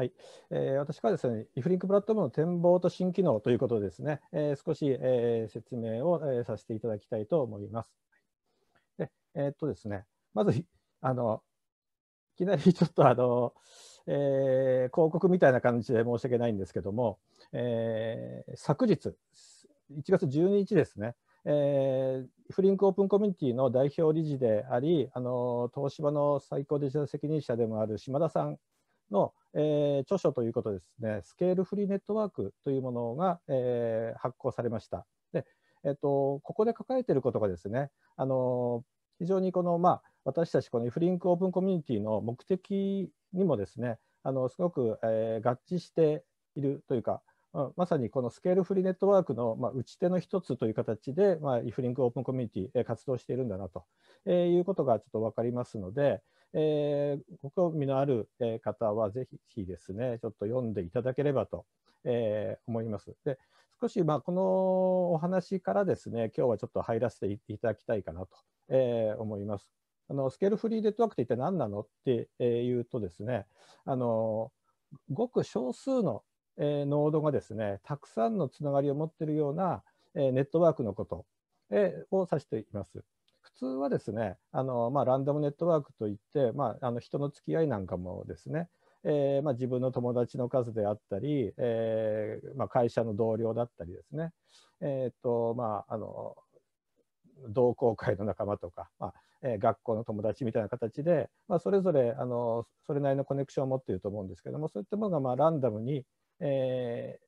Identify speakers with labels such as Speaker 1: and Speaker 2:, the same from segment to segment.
Speaker 1: はい、えー、私からですね、イフリンクプラットフォームの展望と新機能ということですね、えー、少し、えー、説明を、えー、させていただきたいと思います。でえー、っとですね、まず、あの、いきなり ちょっとあの、えー、広告みたいな感じで申し訳ないんですけども、えー、昨日、1月12日ですね、えー、フリンクオープンコミュニティの代表理事であり、あの東芝の最高デジタル責任者でもある島田さんの、えー、著書ということですね、スケールフリーネットワークというものが、えー、発行されました。で、えっ、と、ここで書かれていることがですね、あの非常にこの、まあ、私たちこのイフリンクオープンコミュニティの目的にもですね、あのすごく、えー、合致しているというか、まさにこのスケールフリーネットワークの、まあ、打ち手の一つという形で、まあ、イフリンクオープンコミュニティ、えー、活動しているんだなと、えー、いうことがちょっと分かりますので、えー、ご興味のある方はぜひですね、ちょっと読んでいただければと、えー、思います。で少しまあこのお話からですね、今日はちょっと入らせていただきたいかなと、えー、思います。あのスケールフリーネットワークって一体何なのっていうとですね、あのごく少数の、えー、ノードがですね、たくさんのつながりを持っているような、えー、ネットワークのことを指しています。通はですね、あのまあ、ランダムネットワークといって、まあ、あの人の付き合いなんかもですね、えーまあ、自分の友達の数であったり、えーまあ、会社の同僚だったりですね、えーとまあ、あの同好会の仲間とか、まあえー、学校の友達みたいな形で、まあ、それぞれあのそれなりのコネクションを持っていると思うんですけどもそういったものがまあランダムに、え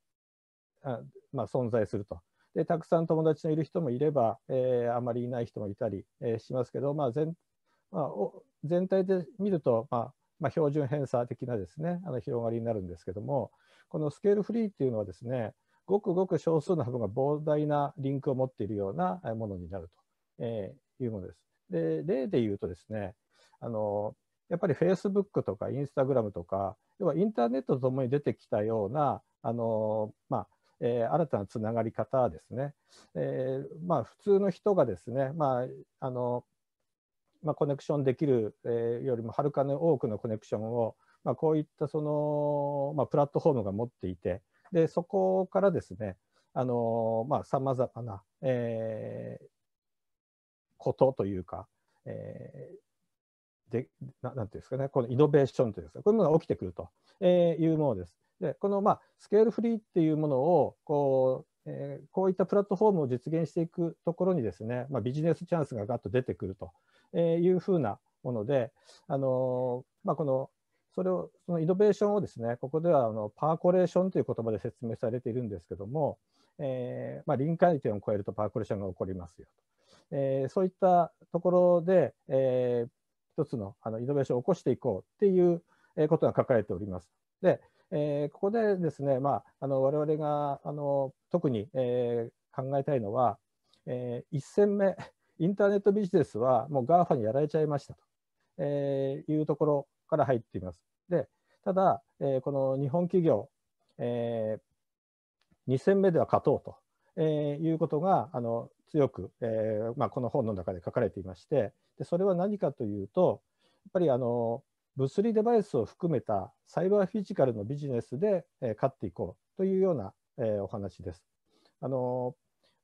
Speaker 1: ーあまあ、存在するとでたくさん友達のいる人もいれば、えー、あまりいない人もいたり、えー、しますけど、まあ全まあ、全体で見ると、まあまあ、標準偏差的なですねあの広がりになるんですけどもこのスケールフリーっていうのはですねごくごく少数の箱が膨大なリンクを持っているようなものになると、えー、いうものです。で例で言うとですねあのやっぱり Facebook とか Instagram とか要はインターネットとともに出てきたようなあの、まあ、えー、新たなつながり方ですね、えー、まあ、普通の人がですね、まああのまあ、コネクションできる、えよりもはるかに多くのコネクションを、まあ、こういったその、まあ、プラットフォームが持っていてでそこからですねあのまあ、様々な、えー、ことというか、えー、でななんていうんですかね、このイノベーションというか、こういうものが起きてくると、えー、いうものです。でこの、まあ、スケールフリーっていうものをこう、えー、こういったプラットフォームを実現していくところにですね、まあ、ビジネスチャンスがガッと出てくるというふうなもので、あのまあ、このそれをそのイノベーションをですねここではあのパーコレーションという言葉で説明されているんですけども、えーまあ、臨界点を超えるとパーコレーションが起こりますよと、えー、そういったところで、えー、一つのあのイノベーションを起こしていこうっていうことが書かれております。でえー、ここでですね、まあ、あの我々があの特に、えー、考えたいのは、えー、1戦目、インターネットビジネスはもう GAFA にやられちゃいましたと、えー、いうところから入っています。でただ、えー、この日本企業、えー、2戦目では勝とうと、えー、いうことがあの強く、えーまあ、この本の中で書かれていましてでそれは何かというとやっぱりあの物理デバイスを含めたサイバーフィジカルのビジネスで、え勝っていこうというような、えお話です。あの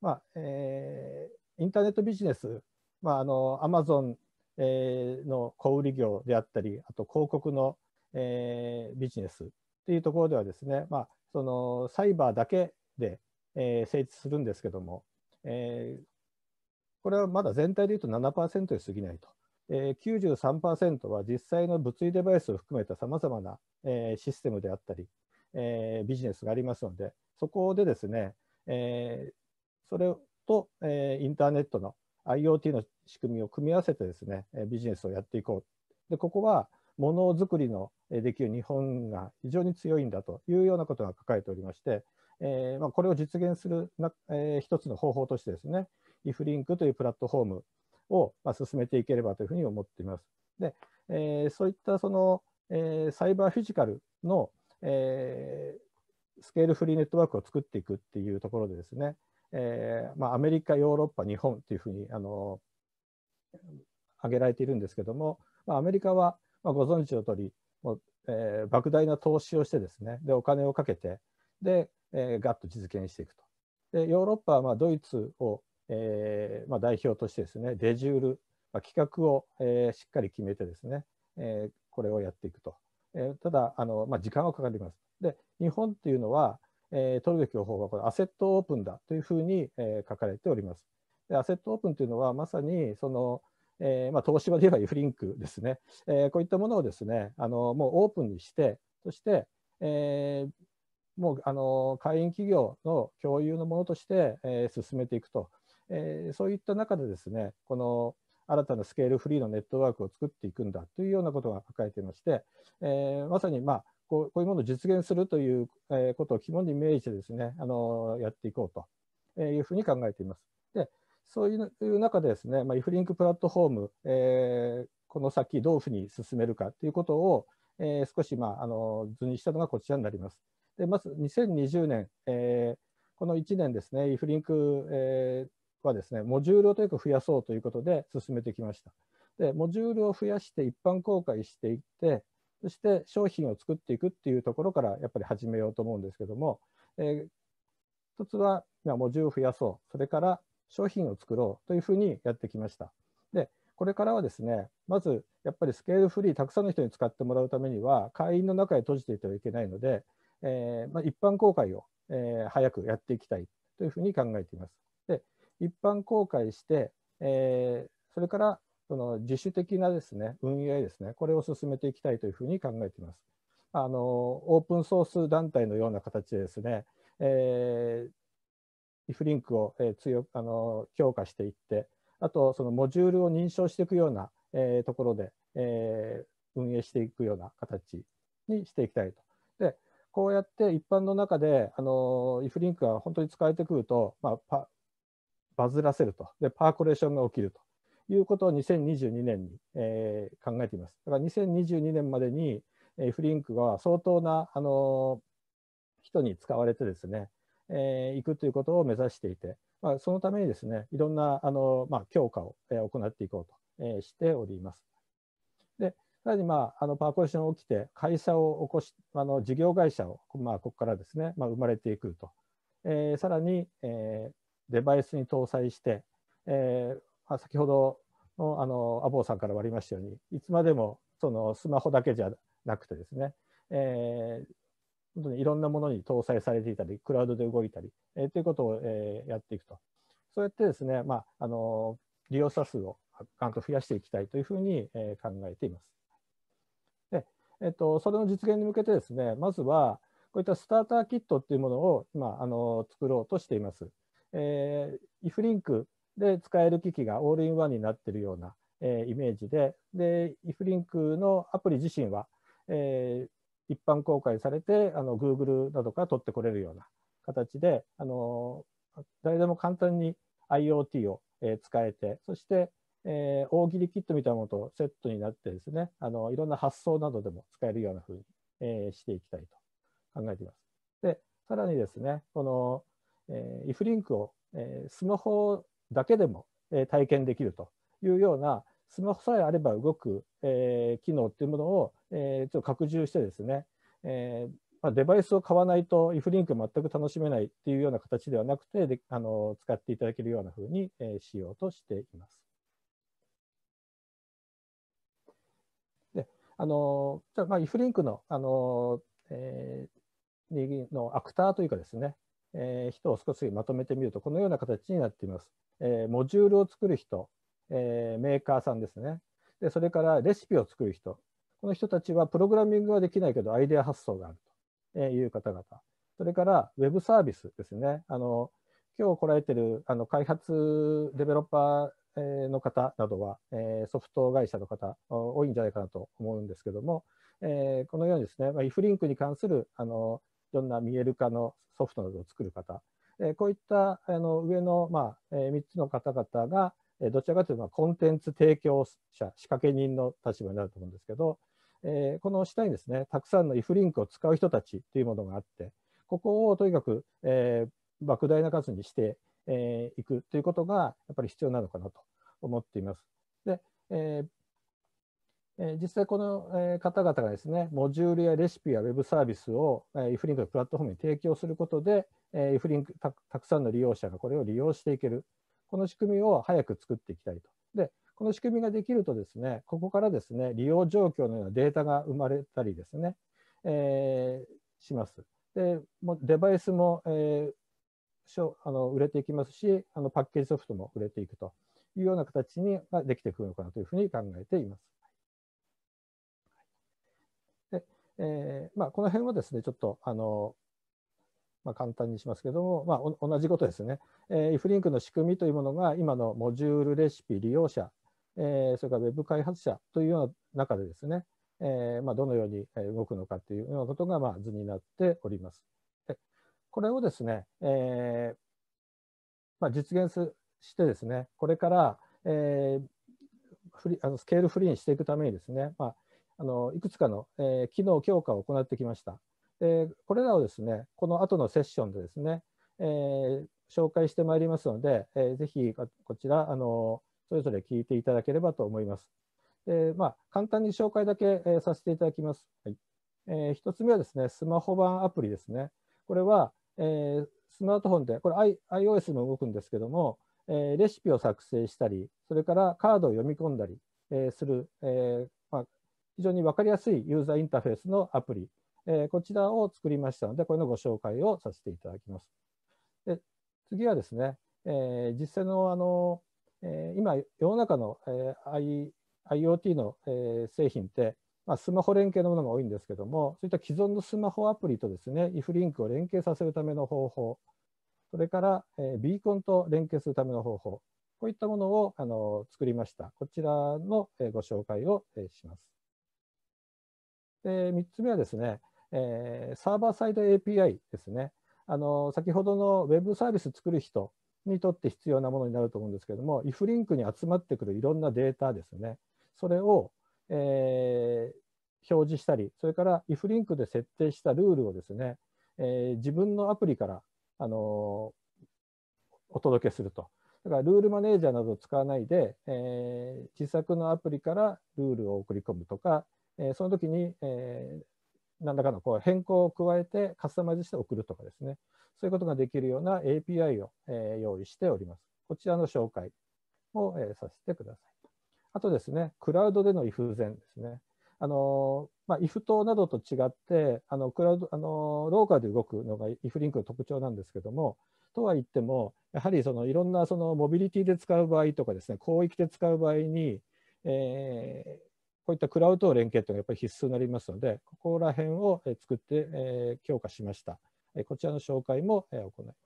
Speaker 1: まあ、えー、インターネットビジネス、まあ、あのアマゾンの小売業であったり、あと広告の、えー、ビジネスというところではですね、まあ、そのサイバーだけで、えー、成立するんですけども、えー、これはまだ全体でいうと7%に過ぎないと。えー、93%は実際の物理デバイスを含めたさまざまな、えー、システムであったり、えー、ビジネスがありますので、そこでですね、えー、それと、えー、インターネットの IoT の仕組みを組み合わせてですね、ビジネスをやっていこう。で、ここはものづくりのできる日本が非常に強いんだというようなことが書かれておりまして、えーまあ、これを実現するな、えー、一つの方法としてですね、イフリンクというプラットフォームを、ま進めていければというふうに思っています。で、えそういったその、えサイバーフィジカルの、えスケールフリーネットワークを作っていくっていうところでですね、えまあ、アメリカ、ヨーロッパ、日本というふうにあの挙げられているんですけども、まアメリカは、まご存知の通り、もうえー、莫大な投資をしてですねでお金をかけてで、えー、ガッと実現していくとでヨーロッパはまあドイツをえーまあ、代表としてですね、デジュール、まあ、企画を、えー、しっかり決めてですね、えー、これをやっていくと。えー、ただあの、まあ、時間はかかります。で、日本っていうのは、えー、取るべき方法はこれアセットオープンだというふうに、えー、書かれております。でアセットオープンというのはまさにその、えーまあ、東芝で言えばフリンクですね、えー、こういったものをですねあのもうオープンにしてそして、えー、もうあの会員企業の共有のものとして、えー、進めていくとえー、そういった中でですね、この新たなスケールフリーのネットワークを作っていくんだというようなことが書かれていまして、えー、まさに、まあこう、こういうものを実現するということを肝に銘じてですね、あのやっていこうというふうに考えています。で、そういう中でですね、まあ、イフリンクプラットフォーム、えー、この先どういうふうに進めるかということを、えー、少し、まあ、あの図にしたのがこちらになります。でまず2020年、えー、この1年ですね、イフリンク、えー、はですね、モジュールをとにかく増やそうということで進めてきました。で、モジュールを増やして一般公開していって、そして商品を作っていくっていうところからやっぱり始めようと思うんですけども、えー、一つは、モジュールを増やそう。それから商品を作ろうというふうにやってきました。で、これからはですね、まずやっぱりスケールフリー、たくさんの人に使ってもらうためには、会員の中へ閉じていてはいけないので、えー、まあ、一般公開を、えー、早くやっていきたいというふうに考えています。一般公開して、えー、それからその自主的なですね運営ですね、これを進めていきたいというふうに考えています。あのオープンソース団体のような形でですね、えー、イフリンクを、えー、強あの強化していって、あとそのモジュールを認証していくような、えー、ところで、えー、運営していくような形にしていきたいと。でこうやって一般の中で、あのイフリンクが本当に使えてくると、まあ、バズらせると。で、パーコレーションが起きるということを2022年に、えー、考えています。だから2022年までに、えー、フリンクは相当な、あのー、人に使われてですね、えー、行くということを目指していて、まあ、そのためにですね、いろんな、あのまあ、強化を、えー、行っていこうと、えー、しております。で、さらに、まあ、あのパーコレーションが起きて、会社を起こし、あの事業会社を、まあ、ここからですね、まあ、生まれていくと。えー、さらに、えーデバイスに搭載して、えーまあ、先ほどのあのアボーさんからもありましたようにいつまでもそのスマホだけじゃなくてですね、えー、本当にいろんなものに搭載されていたりクラウドで動いたり、えー、ということを、えー、やっていくとそうやってですね、まあ、あの利用者数をガンと増やしていきたいというふうに、えー、考えています。でえっと、それの実現に向けてですね、まずは、こういったスターターキットっていうものを今あの作ろうとしています。えー、イフリンクで使える機器がオールインワンになっているような、えー、イメージで、で、イフリンクのアプリ自身は、えー、一般公開されて、あの、Google などから取ってこれるような形で、あのー、誰でも簡単に IoT を、えー、使えて、そして、えー、大喜利キットみたいなものとセットになってですね、あの、いろんな発想などでも使えるようなふうに、えー、していきたいと考えています。で、さらにですね、この、えー、イフリンクを、えー、スマホだけでも、えー、体験できるというようなスマホさえあれば動く、えー、機能っていうものを、えー、ちょっと拡充してですね、えーまあ、デバイスを買わないとイフリンク全く楽しめないっていうような形ではなくてであの使っていただけるようなふうに、えー、しようとしています。であのじゃあまあイフリンクのあの、えー、のアクターというかですねえー、人を少しまとめてみると、このような形になっています。えー、モジュールを作る人、えー、メーカーさんですねで、それからレシピを作る人、この人たちはプログラミングはできないけど、アイデア発想があるという方々、それからウェブサービスですね、あの今日来られてるあの開発デベロッパーの方などは、えソフト会社の方、多いんじゃないかなと思うんですけども、えこのようにですね、まあ、イフリンクに関するあのろんな見える化のソフトなどを作る方、えこういったあの上の、まあえ3つの方々が、えどちらかというと、コンテンツ提供者、仕掛け人の立場になると思うんですけど、えこの下にですね、たくさんの if リンクを使う人たちというものがあって、ここをとにかく、え莫大な数にしてい、えー、くということがやっぱり必要なのかなと思っています。で、えーえ実際この、え方々がですね、モジュールやレシピやウェブサービスを、えイフリンクのプラットフォームに提供することで、えイフリンクたくさんの利用者がこれを利用していける。この仕組みを早く作っていきたいと。で、この仕組みができるとですね、ここからですね、利用状況のようなデータが生まれたりですね、えー、します。で、もデバイスも、えしょあの売れていきますし、あのパッケージソフトも売れていくというような形にができてくるのかなというふうに考えています。えーまあ、この辺はですね、ちょっとあの、まあ、簡単にしますけども、まあ、同じことですね、えー、イフリンクの仕組みというものが今のモジュールレシピ利用者、えー、それからウェブ開発者というような中でですね、えーまあ、どのように動くのかというようなことが、まあ、図になっております。でこれをですね、えーまあ、実現すしてですね、これから、えー、フリあのスケールフリーにしていくためにですね、まああのいくつかの、えー、機能強化を行ってきました。でこれらをですねこの後のセッションでですね、えー、紹介してまいりますので、えー、ぜひこちらあのそれぞれ聞いていただければと思います。でまあ、簡単に紹介だけ、えー、させていただきます。はいえー、1つ目はですねスマホ版アプリですね。これは、えー、スマートフォンで、これ、I、iOS も動くんですけども、えー、レシピを作成したり、それからカードを読み込んだり、えー、する、えー、非常に分かりやすいユーザーインターフェースのアプリ、えー、こちらを作りましたので、これのご紹介をさせていただきます。で次はですね、えー、実際のあの、えー、今、世の中の、えー、I IoT の、えー、製品って、まあ、スマホ連携のものが多いんですけども、そういった既存のスマホアプリとですね、if リンクを連携させるための方法、それから、えー、ビーコンと連携するための方法、こういったものをあの作りました。こちらの、えー、ご紹介を、えー、します。で3つ目はですね、えー、サーバーサイド API ですね。あの先ほどのウェブサービス作る人にとって必要なものになると思うんですけども、f l リンクに集まってくるいろんなデータですね。それを、えー、表示したり、それから f l リンクで設定したルールをですね、えー、自分のアプリから、あのお届けすると。だからルールマネージャーなどを使わないで、えー、自作のアプリからルールを送り込むとか、えー、その時に、えー、何らかのこう変更を加えてカスタマイズして送るとかですね、そういうことができるような API を、えー、用意しております。こちらの紹介を、えー、させてください。あとですね、クラウドでの if 前ですね。あのまあ、if 等などと違って、あのクラウドあのローカルで動くのが if リンクの特徴なんですけども、とは言っても、やはりそのいろんなそのモビリティで使う場合とかですね、広域で使う場合に、えー、こういったクラウドと連携というのがやっぱり必須になりますので、ここら辺を作って強化しました。こちらの紹介も行います。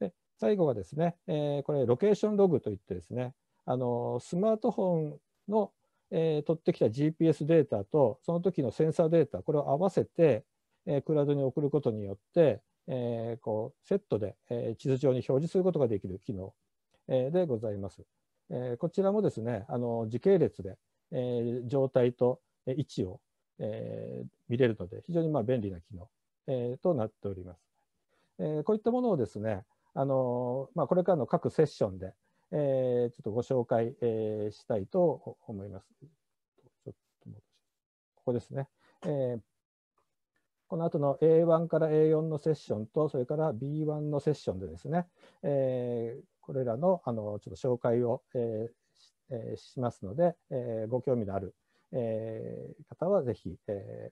Speaker 1: で最後がですね、これ、ロケーションログといってですね、あのスマートフォンの取ってきた GPS データと、その時のセンサーデータ、これを合わせて、クラウドに送ることによって、えー、こうセットで、えー、地図上に表示することができる機能、えー、でございます。えー、こちらもですね、あの時系列で、えー、状態と位置を、えー、見れるので、非常にまあ便利な機能、えー、となっております。えー、こういったものをですね、あのまあ、これからの各セッションで、えー、ちょっとご紹介、えー、したいと思います。ちょっとここですね。えーこの後の A1 から A4 のセッションと、それから B1 のセッションでですね、えー、これらのあのちょっと紹介を、えー、えー、しますので、えー、ご興味のある、えー、方はぜひ、え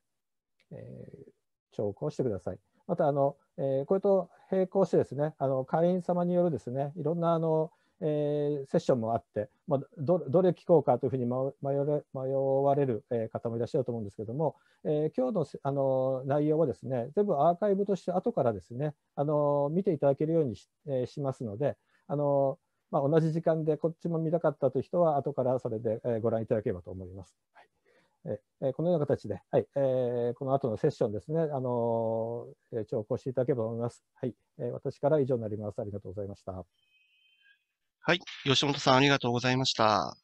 Speaker 1: ーえー、聴講してください。またあの、えー、これと並行してですねあの会員様によるですねいろんなあの、えー、セッションもあって、まあ、どどれ聞こうかというふうに迷われる方もいらっしゃると思うんですけども、えー、今日のあの内容はですね全部アーカイブとして後からですねあの見ていただけるようにし,、えー、しますのであのまあ、同じ時間でこっちも見たかったという人は、後からそれで、えご覧いただければと思います。はいえこのような形で、はいえこの後のセッションですね、あのー、聴講していただければと思います。はい、え私から以上になります。ありがとうございました。はい、吉本さんありがとうございました。